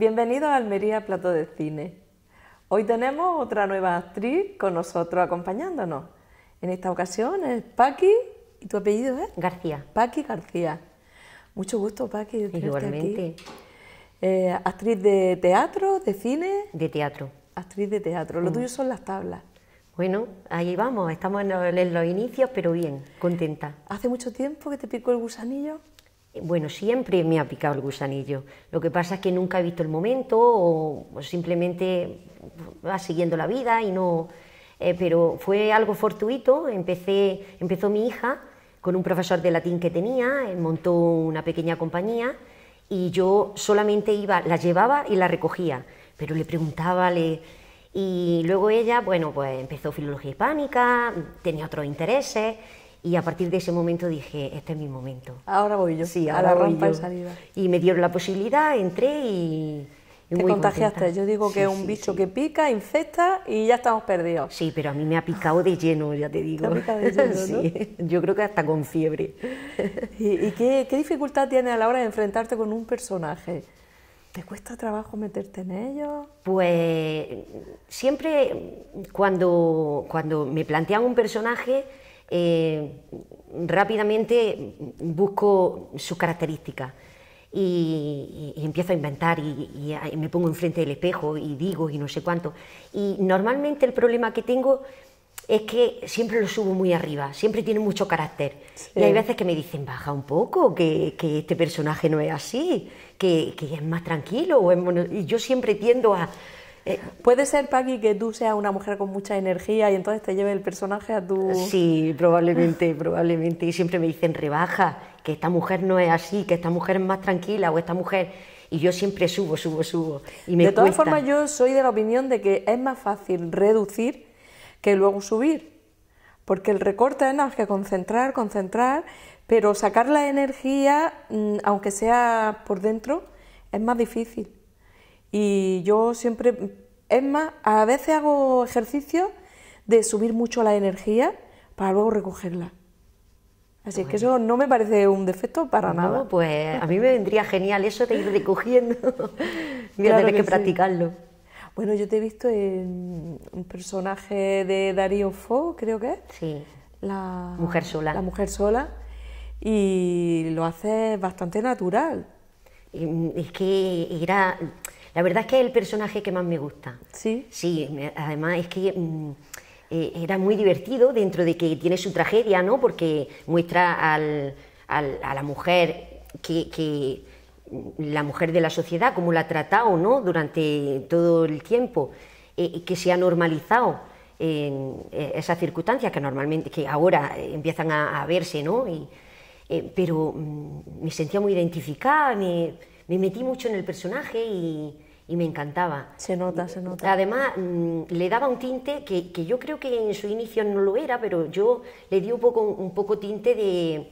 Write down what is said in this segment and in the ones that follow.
Bienvenido a Almería Plato de Cine. Hoy tenemos otra nueva actriz con nosotros acompañándonos. En esta ocasión es Paqui, ¿y tu apellido es? García. Paqui García. Mucho gusto, Paqui. Igualmente. Eh, actriz de teatro, de cine. De teatro. Actriz de teatro. Lo mm. tuyo son las tablas. Bueno, ahí vamos, estamos en los inicios, pero bien, contenta. ¿Hace mucho tiempo que te picó el gusanillo? Bueno, siempre me ha picado el gusanillo. Lo que pasa es que nunca he visto el momento o, simplemente va siguiendo la vida y no. Eh, pero fue algo fortuito. Empecé, empezó mi hija con un profesor de latín que tenía, eh, montó una pequeña compañía y yo solamente iba, la llevaba y la recogía, pero le preguntaba, y luego ella, bueno, pues empezó filología hispánica, tenía otros intereses y a partir de ese momento dije, este es mi momento. Ahora voy yo. Sí, ahora, rampa salida. y me dieron la posibilidad, entré y... y Te contagiaste, yo digo que es un bicho que pica, infecta y ya estamos perdidos. Sí, pero a mí me ha picado de lleno, ya te digo. Te ha de lleno, Yo creo que hasta con fiebre. ¿Y, qué, qué dificultad tienes a la hora de enfrentarte con un personaje? ¿Te cuesta trabajo meterte en ello? Pues siempre cuando, cuando me plantean un personaje, eh, rápidamente busco sus características y, empiezo a inventar y, me pongo enfrente del espejo y digo y no sé cuánto. Y normalmente el problema que tengo es que siempre lo subo muy arriba, siempre tiene mucho carácter. Y hay veces que me dicen, baja un poco, que, este personaje no es así, que, es más tranquilo. O Y yo siempre tiendo a, eh, ¿Puede ser, Paqui, que tú seas una mujer con mucha energía y entonces te lleve el personaje a tu...? Sí, probablemente, probablemente. Y siempre me dicen, rebaja, que esta mujer no es así, que esta mujer es más tranquila o esta mujer... Y yo siempre subo, subo, subo. Y me de todas formas, yo soy de la opinión de que es más fácil reducir que luego subir. Porque el recorte es más que concentrar, concentrar, pero sacar la energía, mm, aunque sea por dentro, es más difícil. Y yo siempre, es más, a veces hago ejercicio de subir mucho la energía para luego recogerla. Así que eso no me parece un defecto para no, nada. Pues a mí me vendría genial eso de ir recogiendo. Voy que, practicarlo. Bueno, yo te he visto en un personaje de Darío Fo, creo que es. Sí. La mujer sola. La mujer sola. Y lo hace bastante natural. Es que era la verdad es que es el personaje que más me gusta. Sí. Sí, además es que... Mm, eh, era muy divertido dentro de que tiene su tragedia, ¿no? Porque muestra al, a la mujer que, mm, la mujer de la sociedad, cómo la ha tratado, ¿no? Durante todo el tiempo, eh, que se ha normalizado en eh, esas circunstancias que normalmente, que ahora empiezan a, verse, ¿no? pero mm, me sentía muy identificada, me, me metí mucho en el personaje y, me encantaba. Se nota, se nota. Además, mm, le daba un tinte que, yo creo que en su inicio no lo era, pero yo le di un poco, un poco tinte de,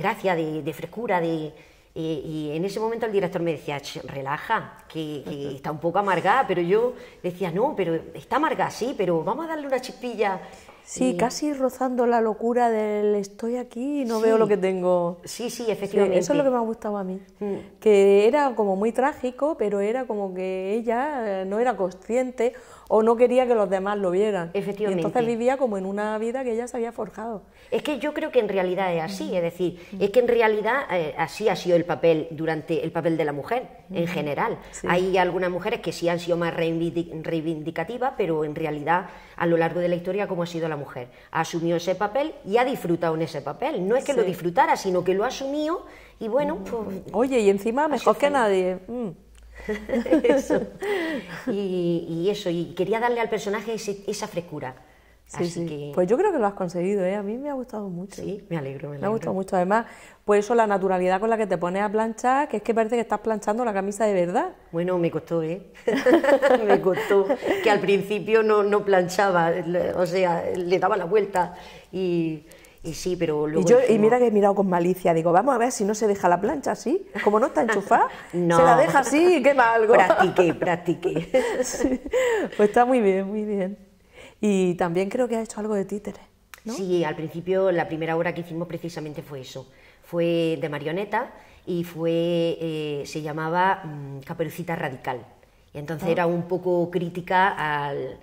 gracia, de, frescura, de... Y, en ese momento el director me decía, relaja, que, que, está un poco amargada, pero yo decía, no, pero está amargada, sí, pero vamos a darle una chispilla Sí, casi rozando la locura del estoy aquí y no veo lo que tengo. Sí, sí, efectivamente. eso es lo que me ha gustado a mí. Mm. Que era como muy trágico, pero era como que ella no era consciente o no quería que los demás lo vieran. Efectivamente. entonces vivía como en una vida que ella se había forjado. Es que yo creo que en realidad es así, mm. es decir, mm. es que en realidad eh, así ha sido el papel durante el papel de la mujer en mm. general. Hay algunas mujeres que sí han sido más reivindicativas, pero en realidad a lo largo de la historia cómo ha sido la mujer. Ha asumido ese papel y ha disfrutado en ese papel. No es que lo disfrutara, sino que lo ha asumido y bueno, pues, Oye, y encima mejor que nadie. Y, eso, y quería darle al personaje esa frescura. Sí, sí. Pues yo creo que lo has conseguido, ¿eh? a mí me ha gustado mucho. Sí, me alegro, me alegro. Me ha gustado mucho. Además, pues eso, la naturalidad con la que te pones a planchar, que es que parece que estás planchando la camisa de verdad. Bueno, me costó, ¿eh? me costó. Que al principio no, no planchaba, o sea, le daba la vuelta y y sí, pero Y, mira que he mirado con malicia, digo, vamos a ver si no se deja la plancha así, como no está enchufada, no. se la deja así y quema algo. Practiqué, practiqué. Pues está muy bien, muy bien. Y también creo que ha hecho algo de títeres. Sí, al principio, la primera obra que hicimos precisamente fue eso. Fue de marioneta y fue eh, se llamaba mm, Caperucita Radical. Y entonces ah. era un poco crítica al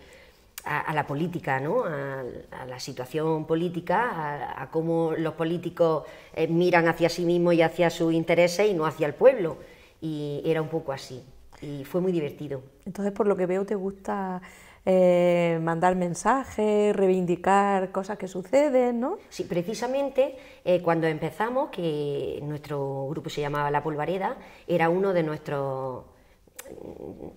a, la política, ¿no? a, la situación política, a, cómo los políticos eh, miran hacia sí mismos y hacia sus intereses y no hacia el pueblo. Y era un poco así. Y fue muy divertido. Entonces, por lo que veo, te gusta eh, mandar mensajes, reivindicar cosas que suceden, ¿no? Sí, precisamente eh, cuando empezamos, que nuestro grupo se llamaba La Polvareda, era uno de nuestros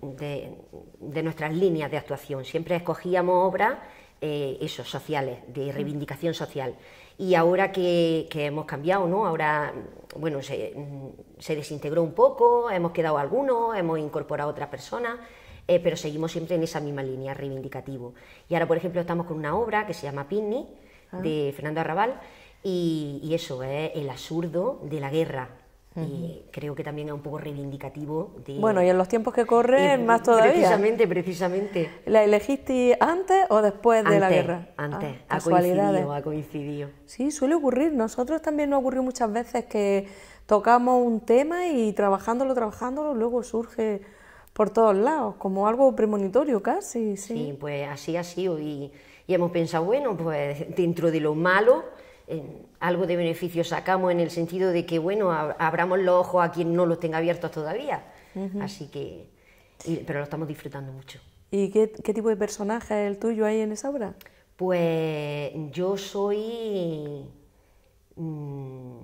de, nuestras líneas de actuación. Siempre escogíamos obras eh, sociales, de mm. reivindicación social. Y ahora que, hemos cambiado, ¿no? Ahora, bueno, mm, se, desintegró un poco, hemos quedado algunos, hemos incorporado otras personas, eh, pero seguimos siempre en esa misma línea, reivindicativo. Y ahora, por ejemplo, estamos con una obra que se llama Pinny ah. de Fernando Arrabal, y, eso es eh, el absurdo de la guerra y creo que también es un poco reivindicativo. bueno, y en los tiempos que corren, eh, más todavía. Precisamente, precisamente. ¿La elegiste antes o después de la guerra? Antes, ah, ha coincidido, ha coincidido. Sí, suele ocurrir. Nosotros también nos ocurrió muchas veces que tocamos un tema y trabajándolo, trabajándolo, luego surge por todos lados, como algo premonitorio casi. Sí, pues así ha sido. Y, y hemos pensado, bueno, pues dentro de lo malo algo de beneficio sacamos en el sentido de que, bueno, abramos los ojos a quien no los tenga abiertos todavía. Así que, pero lo estamos disfrutando mucho. ¿Y qué, tipo de personaje es el tuyo ahí en esa obra? Pues yo soy... Mm,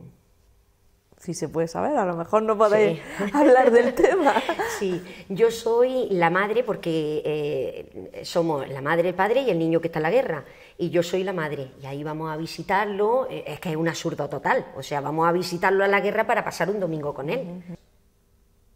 si se puede saber, a lo mejor no podéis hablar del tema. Sí, yo soy la madre porque eh, somos la madre, el padre y el niño que está en la guerra. Y yo soy la madre. Y ahí vamos a visitarlo, eh, es que es un absurdo total. O sea, vamos a visitarlo a la guerra para pasar un domingo con él.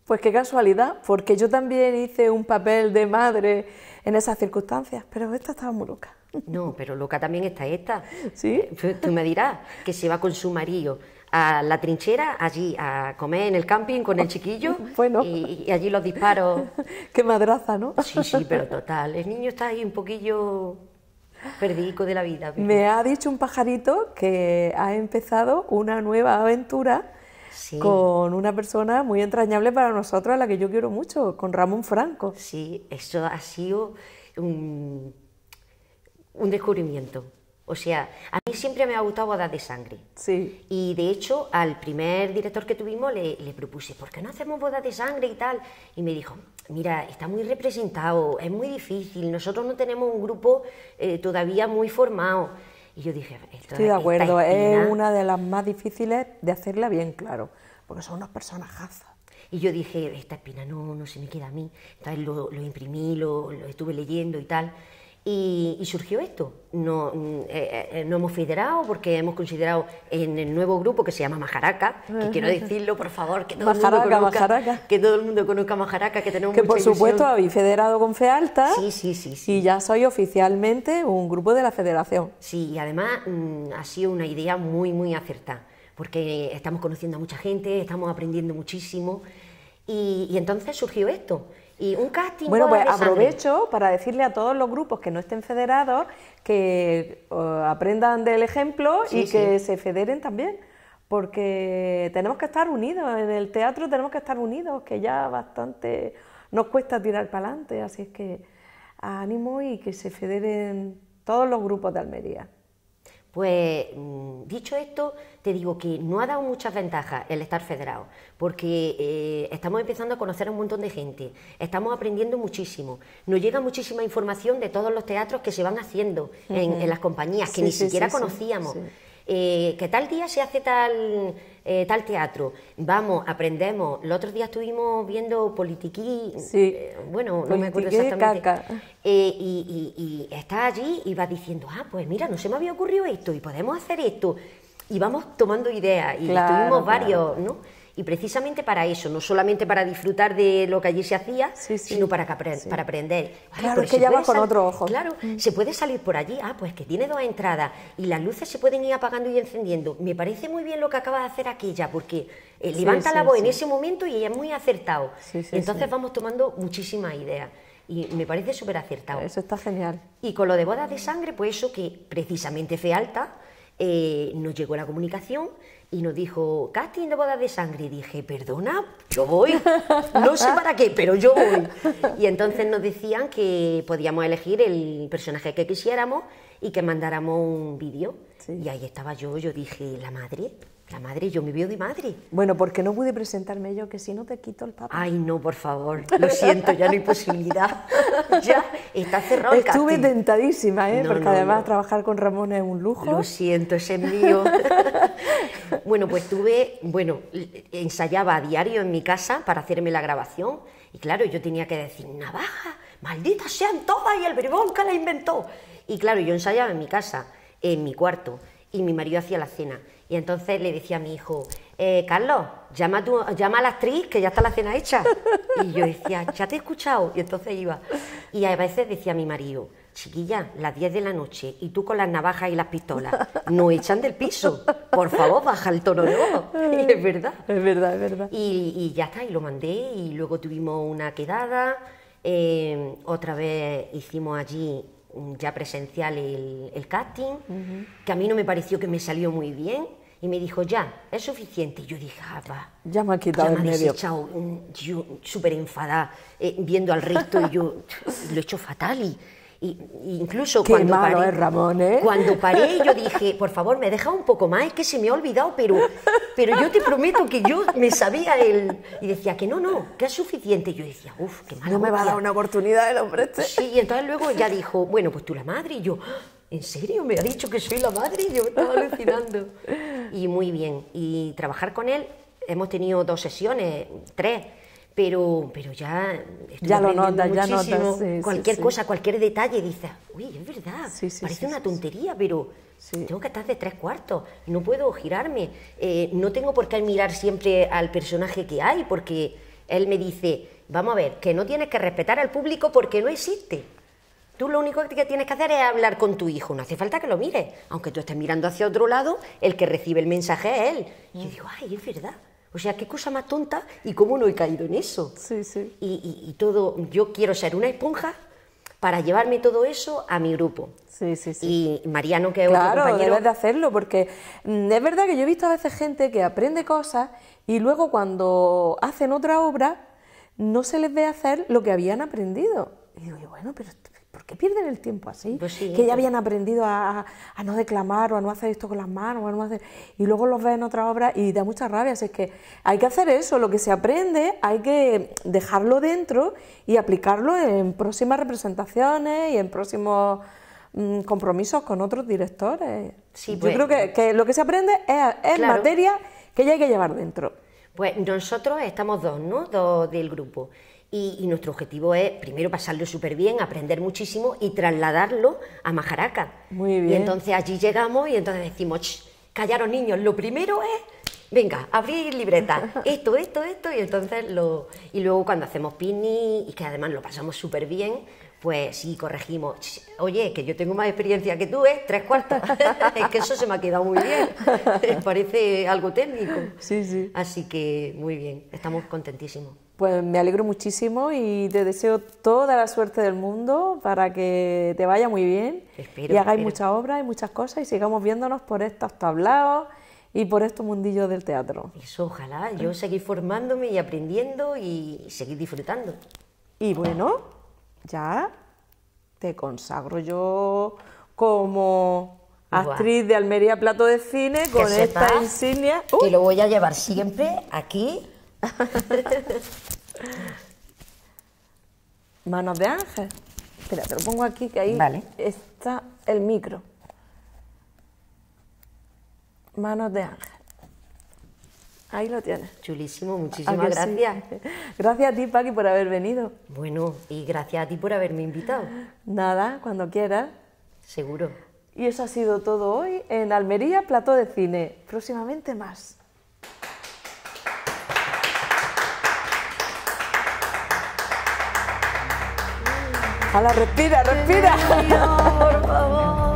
Pues qué casualidad, porque yo también hice un papel de madre en esas circunstancias, pero esta estaba muy loca. No, pero loca también está esta. Sí. Tú me dirás que se va con su marido a la trinchera, allí a comer en el camping con el chiquillo bueno. y, allí los disparos. Qué madraza, ¿no? Sí, sí, pero total. El niño está ahí un poquillo ...perdido de la vida. Me ha dicho un pajarito que ha empezado una nueva aventura con una persona muy entrañable para nosotros, a la que yo quiero mucho, con Ramón Franco. Sí, eso ha sido un, un descubrimiento. O sea, a mí siempre me ha gustado bodas de sangre. Sí. Y de hecho, al primer director que tuvimos le, propuse, ¿por qué no hacemos bodas de sangre y tal? Y me dijo, mira, está muy representado, es muy difícil, nosotros no tenemos un grupo eh, todavía muy formado. Y yo dije, Estoy de acuerdo, es una de las más difíciles de hacerla bien claro, porque son unas personajazas. Y yo dije, esta espina no, no se me queda a mí. Entonces lo, imprimí, lo estuve leyendo y tal. Y, surgió esto. No, mm, eh, eh, eh, no hemos federado porque hemos considerado en el nuevo grupo que se llama Majaraca, que quiero decirlo, por favor, que todo, el, mundo conozca, Majaraca. Que todo el mundo conozca Majaraca, que tenemos Que por supuesto habéis federado con FEALTA sí, sí, sí, sí, y ya soy oficialmente un grupo de la federación. Sí, y además mm, ha sido una idea muy, muy acertada, porque estamos conociendo a mucha gente, estamos aprendiendo muchísimo y entonces surgió esto. Y un casting. Bueno, pues aprovecho para decirle a todos los grupos que no estén federados que eh, aprendan del ejemplo y que se federen también. Porque tenemos que estar unidos, en el teatro tenemos que estar unidos, que ya bastante nos cuesta tirar para adelante. Así es que ánimo y que se federen todos los grupos de Almería. Pues mm, dicho esto, te digo que no ha dado muchas ventajas el estar federado, porque eh, estamos empezando a conocer a un montón de gente, estamos aprendiendo muchísimo, nos llega muchísima información de todos los teatros que se van haciendo en, las compañías, que ni siquiera conocíamos. Eh, que tal día se hace tal eh, tal teatro, vamos, aprendemos. Los otros días estuvimos viendo politiquí, eh, bueno, no me acuerdo exactamente. Eh, y, está allí y va diciendo, ah, pues mira, no se me había ocurrido esto y podemos hacer esto. Y vamos tomando ideas y tuvimos varios, ¿no? Y precisamente para eso, no solamente para disfrutar de lo que allí se hacía, sino para, para aprender. Ah, claro, pues es que con otro ojo. Claro, mm. se puede salir por allí, ah, pues que tiene dos entradas y las luces se pueden ir apagando y encendiendo. Me parece muy bien lo que acaba de hacer aquella, porque eh, levanta la voz en ese momento y es muy acertado. Entonces vamos tomando muchísimas ideas y me parece súper acertado. Eso está genial. Y con lo de bodas de sangre, pues eso que precisamente fue alta... Eh, nos llegó la comunicación y nos dijo, casting de boda de sangre. Y dije, perdona, yo voy. No sé para qué, pero yo voy. Y entonces nos decían que podíamos elegir el personaje que quisiéramos y que mandáramos un vídeo. Y ahí estaba yo, yo dije, la madre, la madre, yo me veo de madre. Bueno, porque no pude presentarme yo, que si no te quito el papá. Ay, no, por favor, lo siento, ya no hay posibilidad. ya está cerrado Estuve tentadísima, ¿eh? porque además trabajar con Ramón es un lujo. Lo siento, ese es mío. bueno, pues tuve, bueno, ensayaba a diario en mi casa para hacerme la grabación. Y claro, yo tenía que decir, navaja, maldita sean todas y el bribón que la inventó. Y claro, yo ensayaba en mi casa, en mi cuarto, y mi marido hacía la cena. Y entonces le decía a mi hijo, eh, Carlos, llama, llama a la actriz que ya está la cena hecha. Y yo decía, ya te he escuchado. Y entonces iba. Y a veces decía a mi marido, chiquilla, las 10 de la noche y tú con las navajas y las pistolas, no echan del piso. Por favor, baja el tono de voz. es verdad. Es verdad, es verdad. Y, ya está, y lo mandé. Y luego tuvimos una quedada. Eh, otra vez hicimos allí ya presencial el, el casting, que a mí no me pareció que me salió muy bien. Y me dijo, ya, es suficiente. Y yo dije, ah, Ya me ha quitado el medio. Mm, yo súper enfadada, eh, viendo al resto, y yo, lo he hecho fatal. Y, y, incluso ¿eh, eh? cuando paré, Ramón, Cuando paré, yo dije, por favor, me deja un poco más, es que se me ha olvidado, pero, pero yo te prometo que yo me sabía él, Y decía que no, no, que es suficiente. yo decía, uff, qué malo. No me va a dar una oportunidad el hombre este. Sí, y entonces luego ya dijo, bueno, pues tú la madre, y yo... ¿En serio? ¿Me ha dicho que soy la madre? Y yo estaba alucinando. Y muy bien. Y trabajar con él, hemos tenido dos sesiones, tres pero, pero ya ya lo notas, ya notas. cualquier cosa, cualquier detalle, dices, uy, es verdad, parece una tontería, pero tengo que estar de tres cuartos, no puedo girarme, eh, no tengo por qué mirar siempre al personaje que hay, porque él me dice, vamos a ver, que no tienes que respetar al público porque no existe. Tú lo único que tienes que hacer es hablar con tu hijo, no hace falta que lo mires. Aunque tú estés mirando hacia otro lado, el que recibe el mensaje es él. Y yo mm. digo, ay, es verdad. O sea, qué cosa más tonta y cómo no he caído en eso. Sí, sí. Y, todo, yo quiero ser una esponja para llevarme todo eso a mi grupo. Sí, sí, sí. Y Mariano, que es claro, otro compañero... de hacerlo, porque mm, es verdad que yo he visto a veces gente que aprende cosas y luego cuando hacen otra obra no se les ve hacer lo que habían aprendido. Y digo bueno, pero ¿por qué pierden el tiempo así? Pues que ya pues. habían aprendido a, no declamar o a no hacer esto con las manos, y luego los ven en otra obra y da mucha rabia. Así es que hay que hacer eso, lo que se aprende hay que dejarlo dentro y aplicarlo en próximas representaciones y en próximos mm, compromisos con otros directores. Yo pues. creo que, lo que se aprende es, materia que ya hay que llevar dentro. Pues nosotros estamos dos, ¿no? Dos del grupo. Y, nuestro objetivo es, primero, pasarlo súper bien, aprender muchísimo y trasladarlo a Majaraca. Muy bien. Y entonces allí llegamos y entonces decimos, callaros niños, lo primero es venga, abrir libreta, esto, esto, esto, y entonces lo... Y luego cuando hacemos pini, y que además lo pasamos súper bien, pues sí, corregimos. Oye, que yo tengo más experiencia que tú, ¿eh? Tres cuartos. es que eso se me ha quedado muy bien. Parece algo técnico. Sí, sí. Así que muy bien, estamos contentísimos. Pues me alegro muchísimo y te deseo toda la suerte del mundo para que te vaya muy bien espero, y hagáis muchas obras y muchas cosas y sigamos viéndonos por estos tablaos y por estos mundillos del teatro. Eso, ojalá. Yo seguir formándome y aprendiendo y seguir disfrutando. Y bueno, ya te consagro yo como actriz de Almería Plato de Cine con esta insignia. Y ¡Uh! lo voy a llevar siempre aquí. Manos de ángel. Espera, te lo pongo aquí que ahí está el micro. Manos de ángel. Ahí lo tienes. Chulísimo, ah, muchísimas gracias. Gracias a ti, Paqui, por haber venido. Bueno, y gracias a ti por haberme invitado. Nada, cuando quieras. Seguro. Y eso ha sido todo hoy en Almería, Plato de Cine. Próximamente más. Hala, respira, respira. por favor.